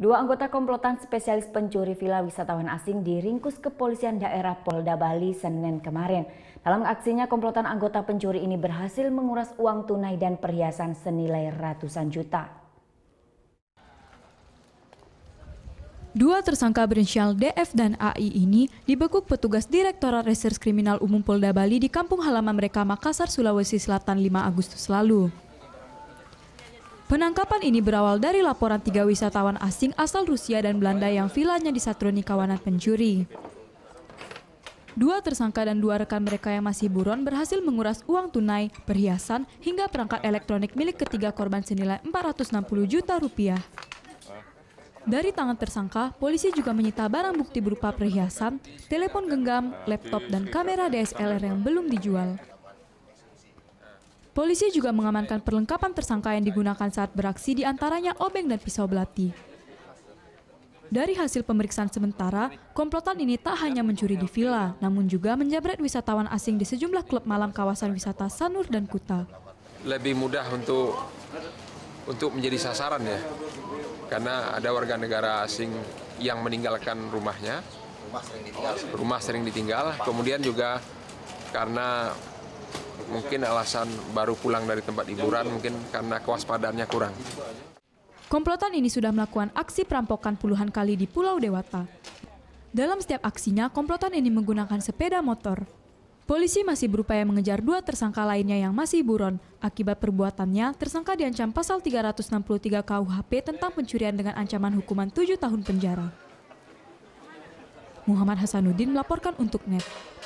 Dua anggota komplotan spesialis pencuri villa wisatawan asing diringkus kepolisian daerah Polda Bali Senin kemarin. Dalam aksinya komplotan anggota pencuri ini berhasil menguras uang tunai dan perhiasan senilai ratusan juta. Dua tersangka berinisial DF dan AI ini dibekuk petugas Direktorat Reserse Kriminal Umum Polda Bali di kampung halaman mereka Makassar, Sulawesi Selatan 5 Agustus lalu. Penangkapan ini berawal dari laporan tiga wisatawan asing asal Rusia dan Belanda yang vilanya disatroni kawanan pencuri. Dua tersangka dan dua rekan mereka yang masih buron berhasil menguras uang tunai, perhiasan, hingga perangkat elektronik milik ketiga korban senilai 460 juta rupiah. Dari tangan tersangka, polisi juga menyita barang bukti berupa perhiasan, telepon genggam, laptop, dan kamera DSLR yang belum dijual. Polisi juga mengamankan perlengkapan tersangka yang digunakan saat beraksi di antaranya obeng dan pisau belati. Dari hasil pemeriksaan sementara, komplotan ini tak hanya mencuri di villa, namun juga menjabret wisatawan asing di sejumlah klub malam kawasan wisata Sanur dan Kuta. Lebih mudah untuk untuk menjadi sasaran ya, karena ada warga negara asing yang meninggalkan rumahnya, rumah sering ditinggal, kemudian juga karena mungkin alasan baru pulang dari tempat hiburan mungkin karena kewaspadaannya kurang. Komplotan ini sudah melakukan aksi perampokan puluhan kali di Pulau Dewata. Dalam setiap aksinya, komplotan ini menggunakan sepeda motor. Polisi masih berupaya mengejar dua tersangka lainnya yang masih buron. Akibat perbuatannya, tersangka diancam pasal 363 KUHP tentang pencurian dengan ancaman hukuman 7 tahun penjara. Muhammad Hasanuddin melaporkan untuk NET.